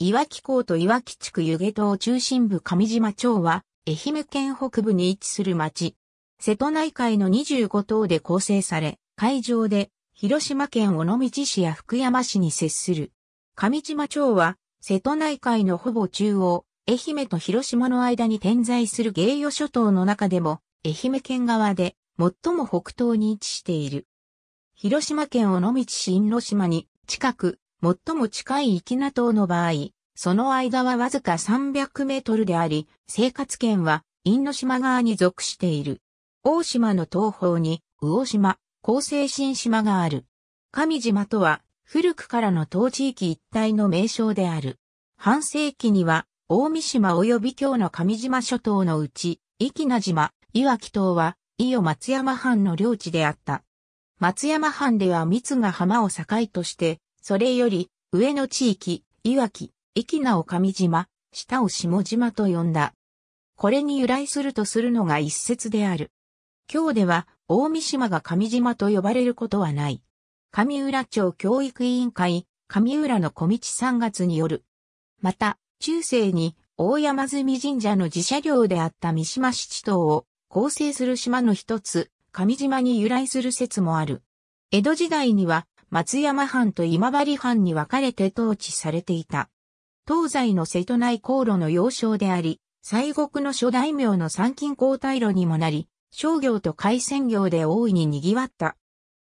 岩木港と岩木地区湯気島中心部上島町は、愛媛県北部に位置する町。瀬戸内海の25島で構成され、海上で、広島県尾道市や福山市に接する。上島町は、瀬戸内海のほぼ中央、愛媛と広島の間に点在する芸予諸島の中でも、愛媛県側で、最も北東に位置している。広島県尾道市因島に、近く、最も近い粋な島の場合、その間はわずか300メートルであり、生活圏は因島側に属している。大島の東方に魚島、高生新島がある。上島とは古くからの当地域一帯の名称である。半世紀には、大三島及び京の上島諸島のうち、粋な島、岩木島は、伊予松山藩の領地であった。松山藩では密が浜を境として、それより、上の地域、いわき、駅名を上島、下を下島と呼んだ。これに由来するとするのが一説である。今日では、大三島が上島と呼ばれることはない。上浦町教育委員会、上浦の小道3月による。また、中世に大山住神社の自社領であった三島七島を構成する島の一つ、上島に由来する説もある。江戸時代には松山藩と今治藩に分かれて統治されていた。東西の瀬戸内航路の要衝であり、西国の諸大名の参勤交代路にもなり、商業と海鮮業で大いに賑わった。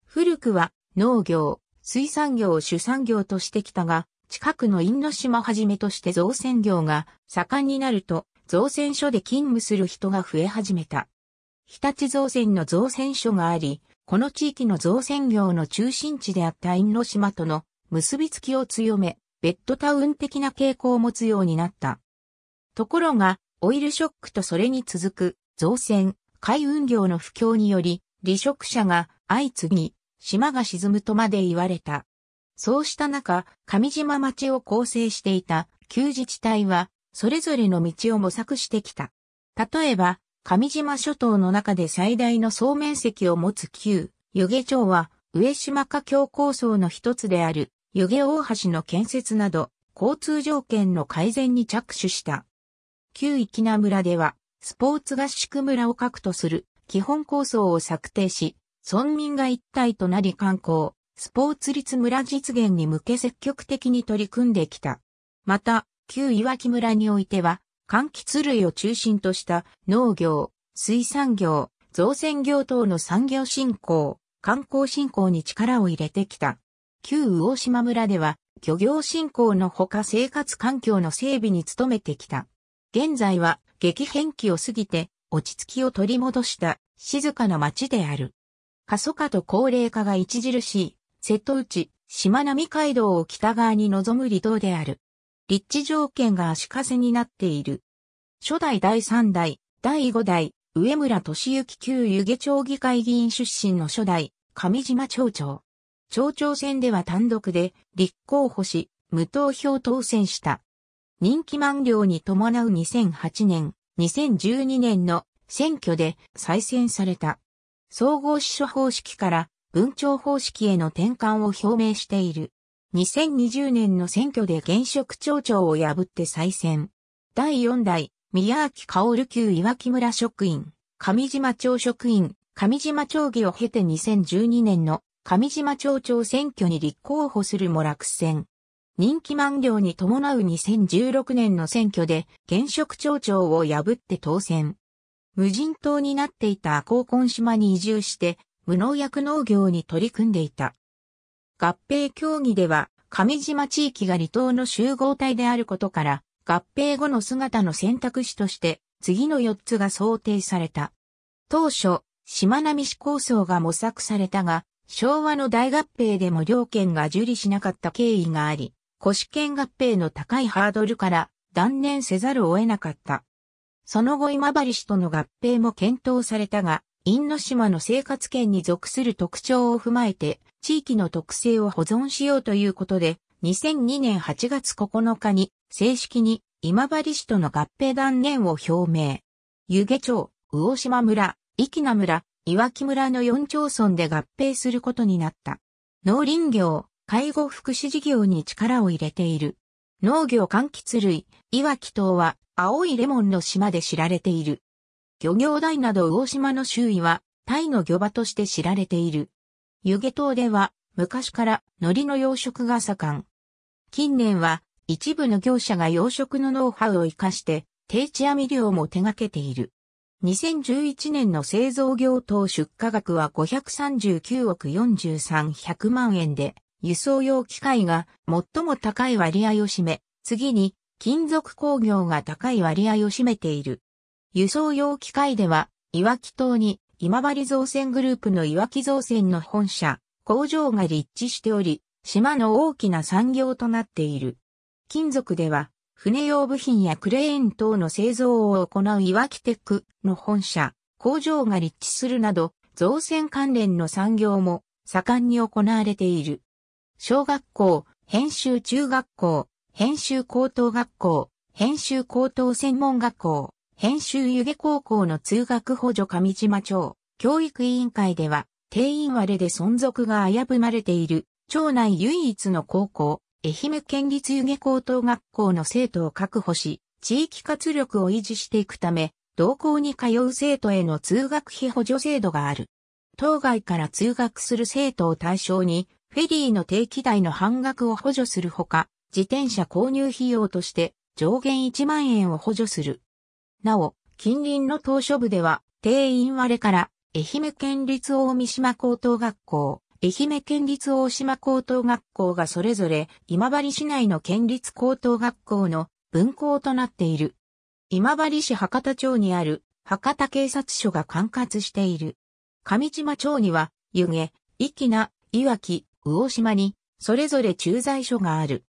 古くは農業、水産業を主産業としてきたが、近くの因島はじめとして造船業が盛んになると、造船所で勤務する人が増え始めた。日立造船の造船所があり、この地域の造船業の中心地であった因島との結びつきを強め、ベッドタウン的な傾向を持つようになった。ところが、オイルショックとそれに続く造船、海運業の不況により、離職者が相次ぎ、島が沈むとまで言われた。そうした中、上島町を構成していた旧自治体は、それぞれの道を模索してきた。例えば、上島諸島の中で最大の総面積を持つ旧、湯気町は、上島架橋構想の一つである、湯気大橋の建設など、交通条件の改善に着手した。旧池名村では、スポーツ合宿村を核とする基本構想を策定し、村民が一体となり観光、スポーツ立村実現に向け積極的に取り組んできた。また、旧岩木村においては、柑橘類を中心とした農業、水産業、造船業等の産業振興、観光振興に力を入れてきた。旧魚島村では漁業振興のほか生活環境の整備に努めてきた。現在は激変期を過ぎて落ち着きを取り戻した静かな町である。過疎化と高齢化が著しい瀬戸内、島並海道を北側に望む離島である。立地条件が足かせになっている。初代第3代、第5代、上村敏行旧湯気町議会議員出身の初代、上島町長。町長選では単独で立候補し、無投票当選した。人気満了に伴う2008年、2012年の選挙で再選された。総合司書方式から文庁方式への転換を表明している。2020年の選挙で現職町長を破って再選。第4代、宮脇薫級岩木村職員、上島町職員、上島町議を経て2012年の上島町長選挙に立候補するも落選。人気満了に伴う2016年の選挙で現職町長を破って当選。無人島になっていた赤穂根島に移住して無農薬農業に取り組んでいた。合併協議では、上島地域が離島の集合体であることから、合併後の姿の選択肢として、次の4つが想定された。当初、島並市構想が模索されたが、昭和の大合併でも両県が受理しなかった経緯があり、古市県合併の高いハードルから断念せざるを得なかった。その後今治市との合併も検討されたが、因島の生活圏に属する特徴を踏まえて、地域の特性を保存しようということで、2002年8月9日に正式に今治市との合併断念を表明。湯気町、魚島村、生名村、岩木村の4町村で合併することになった。農林業、介護福祉事業に力を入れている。農業柑橘類、岩木島は青いレモンの島で知られている。漁業台など魚島の周囲はタイの漁場として知られている。湯気島では昔から海苔の養殖が盛ん。近年は一部の業者が養殖のノウハウを活かして定置網漁も手掛けている。2011年の製造業等出荷額は539億4300万円で、輸送用機械が最も高い割合を占め、次に金属工業が高い割合を占めている。輸送用機械では、岩木島に今治造船グループのいわき造船の本社、工場が立地しており、島の大きな産業となっている。金属では、船用部品やクレーン等の製造を行ういわきテックの本社、工場が立地するなど、造船関連の産業も盛んに行われている。小学校、編集中学校、編集高等学校、編集高等専門学校、編集湯気高校の通学補助上島町、教育委員会では、定員割れで存続が危ぶまれている、町内唯一の高校、愛媛県立湯気高等学校の生徒を確保し、地域活力を維持していくため、同校に通う生徒への通学費補助制度がある。当該から通学する生徒を対象に、フェリーの定期代の半額を補助するほか、自転車購入費用として上限1万円を補助する。なお、近隣の島嶼部では、定員割れから、愛媛県立大三島高等学校、愛媛県立大島高等学校がそれぞれ今治市内の県立高等学校の分校となっている。今治市博多町にある博多警察署が管轄している。上島町には湯気、粋な、いわき、魚島にそれぞれ駐在所がある。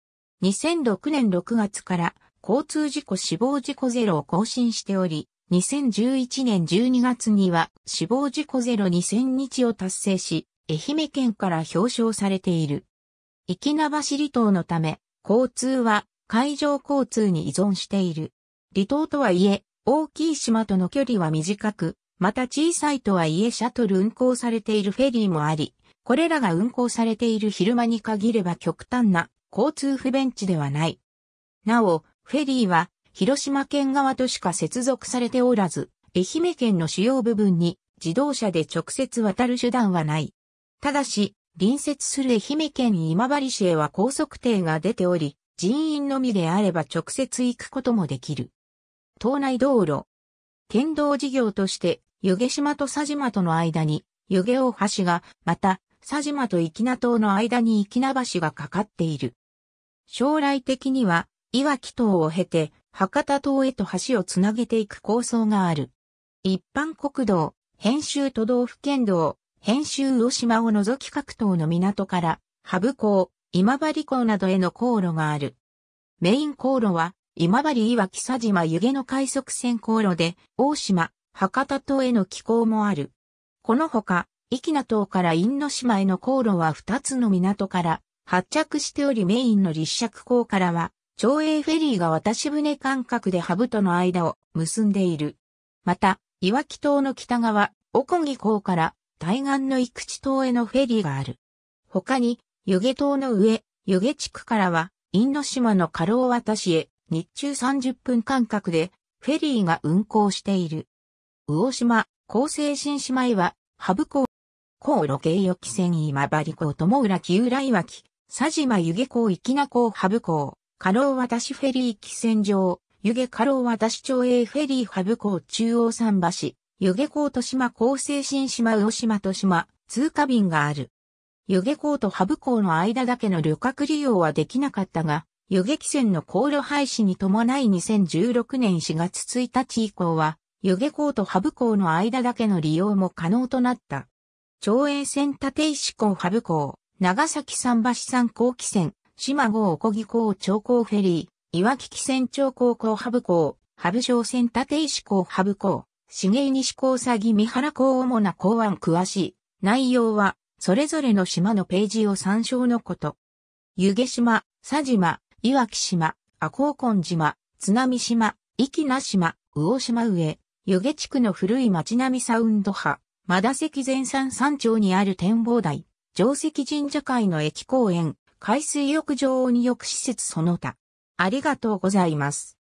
2006年6月から交通事故死亡事故ゼロを更新しており、2011年12月には死亡事故ゼロ2000日を達成し、愛媛県から表彰されている。生名橋離島のため、交通は海上交通に依存している。離島とはいえ、大きい島との距離は短く、また小さいとはいえシャトル運行されているフェリーもあり、これらが運行されている昼間に限れば極端な交通不便地ではない。なお、フェリーは広島県側としか接続されておらず、愛媛県の主要部分に自動車で直接渡る手段はない。ただし、隣接する愛媛県今治市へは高速艇が出ており、人員のみであれば直接行くこともできる。島内道路。県道事業として、湯毛島と佐島との間に、湯毛大橋が、また、佐島と粋名島の間に粋名橋がかかっている。将来的には、いわき島を経て、博多島へと橋をつなげていく構想がある。一般国道、編集都道府県道、編集魚島を除き各島の港から、ハブ港、今治港などへの航路がある。メイン航路は、今治岩木佐島湯気の快速船航路で、大島、博多島への寄港もある。このほか、粋な島から因島への航路は2つの港から発着しておりメインの立尺港からは長栄フェリーが渡し船間隔でハブとの間を結んでいる。また、岩木島の北側、おこぎ港から対岸の生口島へのフェリーがある。他に、湯気島の上、湯気地区からは、インド島の過労渡しへ、日中30分間隔で、フェリーが運航している。魚島、厚生新島妹は、ハブ港、港路経予期船今治港友浦木浦岩木、佐島湯気港粋な港ハブ港。過労渡しフェリー汽船場、湯気過労渡し町営フェリーハブ港中央桟橋、湯気港と島高精神島魚島と島、通過便がある。湯気港とハブ港の間だけの旅客利用はできなかったが、湯気汽船の航路廃止に伴い2016年4月1日以降は、湯気港とハブ港の間だけの利用も可能となった。町営船立石港ハブ港、長崎桟橋山港汽船、島号小木港長江フェリー、岩木汽船長港港ハブ港、ハブ商船立石港ハブ港、茂井西港佐木三原港主な港湾詳しい。内容は、それぞれの島のページを参照のこと。湯気島、佐島、岩木島、阿公根島、津波島、粋な島、魚島上、湯気地区の古い町並みサウンド派、マダ石前山山頂にある展望台、上石神社会の駅公園、海水浴場温浴施設その他。ありがとうございます。